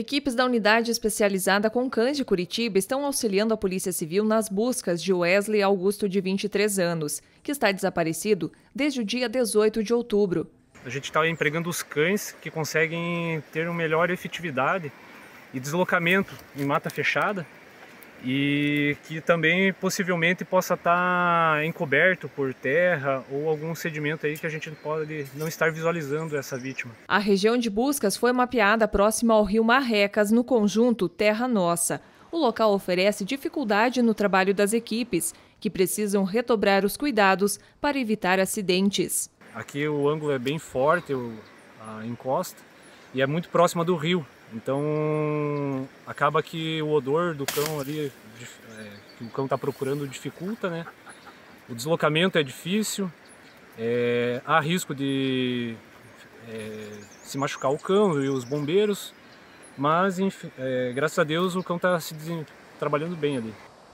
Equipes da unidade especializada com cães de Curitiba estão auxiliando a Polícia Civil nas buscas de Wesley Augusto, de 23 anos, que está desaparecido desde o dia 18 de outubro. A gente está empregando os cães que conseguem ter uma melhor efetividade e deslocamento em mata fechada e que também possivelmente possa estar tá encoberto por terra ou algum sedimento aí que a gente pode não estar visualizando essa vítima. A região de buscas foi mapeada próxima ao rio Marrecas, no conjunto Terra Nossa. O local oferece dificuldade no trabalho das equipes, que precisam retobrar os cuidados para evitar acidentes. Aqui o ângulo é bem forte, a encosta, e é muito próxima do rio. Então acaba que o odor do cão ali, é, que o cão está procurando, dificulta, né? O deslocamento é difícil, é, há risco de é, se machucar o cão e os bombeiros, mas enfim, é, graças a Deus o cão está se trabalhando bem ali.